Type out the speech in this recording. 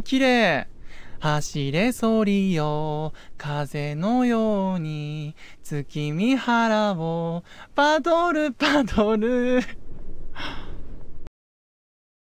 綺麗。走れそりよ、風のように、月見原を、パドルパドル。